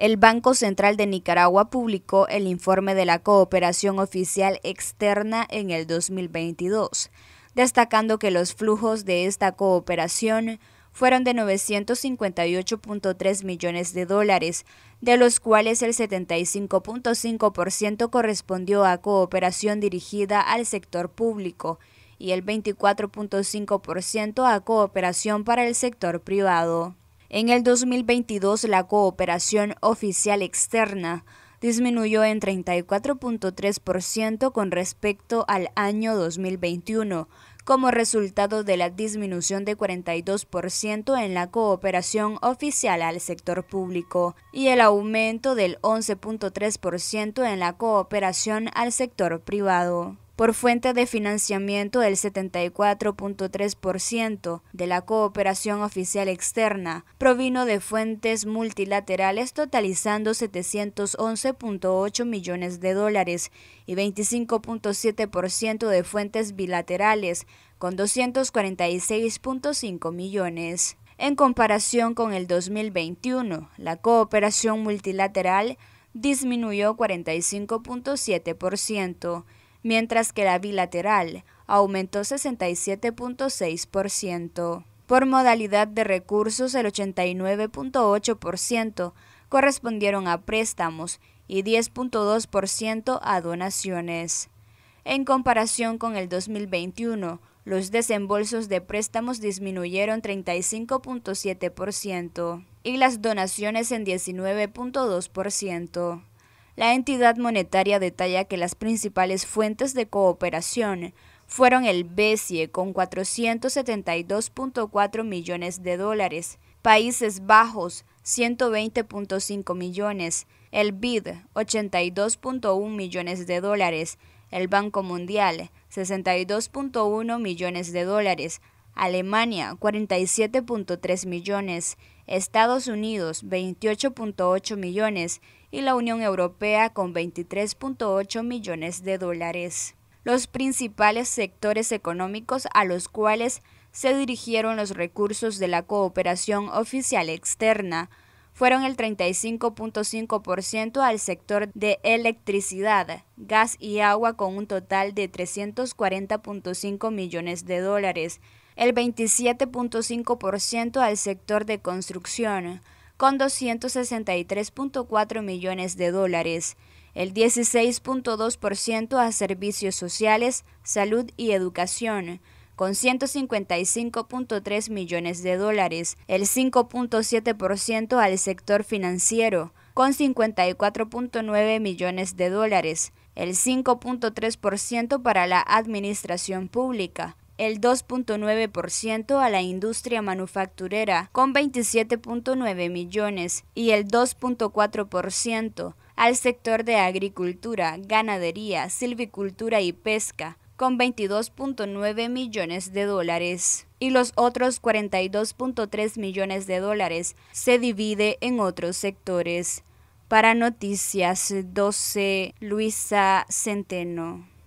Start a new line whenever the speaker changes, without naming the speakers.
El Banco Central de Nicaragua publicó el informe de la cooperación oficial externa en el 2022, destacando que los flujos de esta cooperación fueron de 958.3 millones de dólares, de los cuales el 75.5% correspondió a cooperación dirigida al sector público y el 24.5% a cooperación para el sector privado. En el 2022 la cooperación oficial externa disminuyó en 34.3% con respecto al año 2021, como resultado de la disminución de 42% en la cooperación oficial al sector público y el aumento del 11.3% en la cooperación al sector privado por fuente de financiamiento del 74.3% de la cooperación oficial externa, provino de fuentes multilaterales totalizando 711.8 millones de dólares y 25.7% de fuentes bilaterales con 246.5 millones. En comparación con el 2021, la cooperación multilateral disminuyó 45.7%, mientras que la bilateral aumentó 67.6%. Por modalidad de recursos, el 89.8% correspondieron a préstamos y 10.2% a donaciones. En comparación con el 2021, los desembolsos de préstamos disminuyeron 35.7% y las donaciones en 19.2%. La entidad monetaria detalla que las principales fuentes de cooperación fueron el BESIE con 472.4 millones de dólares, Países Bajos 120.5 millones, el BID 82.1 millones de dólares, el Banco Mundial 62.1 millones de dólares, Alemania 47.3 millones, Estados Unidos 28.8 millones y la Unión Europea con 23.8 millones de dólares. Los principales sectores económicos a los cuales se dirigieron los recursos de la cooperación oficial externa fueron el 35.5% al sector de electricidad, gas y agua con un total de 340.5 millones de dólares, el 27.5% al sector de construcción, con 263.4 millones de dólares, el 16.2% a servicios sociales, salud y educación, con 155.3 millones de dólares, el 5.7% al sector financiero, con 54.9 millones de dólares, el 5.3% para la administración pública, el 2.9% a la industria manufacturera con 27.9 millones y el 2.4% al sector de agricultura, ganadería, silvicultura y pesca con 22.9 millones de dólares y los otros 42.3 millones de dólares se divide en otros sectores. Para Noticias 12, Luisa Centeno.